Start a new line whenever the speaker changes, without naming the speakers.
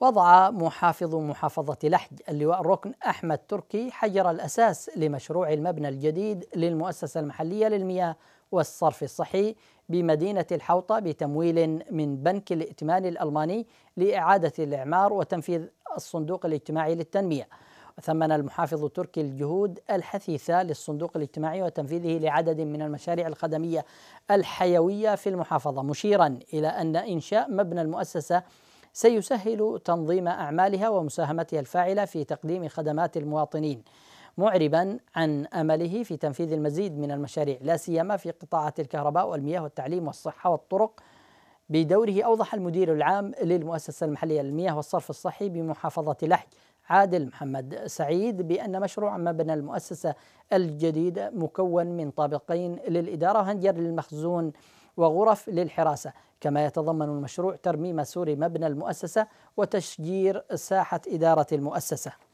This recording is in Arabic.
وضع محافظ محافظة لحج اللواء الركن أحمد تركي حجر الأساس لمشروع المبنى الجديد للمؤسسة المحلية للمياه والصرف الصحي بمدينة الحوطة بتمويل من بنك الائتمان الألماني لإعادة الإعمار وتنفيذ الصندوق الاجتماعي للتنمية وثمن المحافظ التركي الجهود الحثيثة للصندوق الاجتماعي وتنفيذه لعدد من المشاريع الخدمية الحيوية في المحافظة مشيرا إلى أن إنشاء مبنى المؤسسة سيسهل تنظيم اعمالها ومساهمتها الفاعله في تقديم خدمات المواطنين معربا عن امله في تنفيذ المزيد من المشاريع لا سيما في قطاعات الكهرباء والمياه والتعليم والصحه والطرق بدوره اوضح المدير العام للمؤسسه المحليه للمياه والصرف الصحي بمحافظه لحج عادل محمد سعيد بأن مشروع مبنى المؤسسة الجديد مكون من طابقين للإدارة هنجر للمخزون وغرف للحراسة كما يتضمن المشروع ترميم سور مبنى المؤسسة وتشجير ساحة إدارة المؤسسة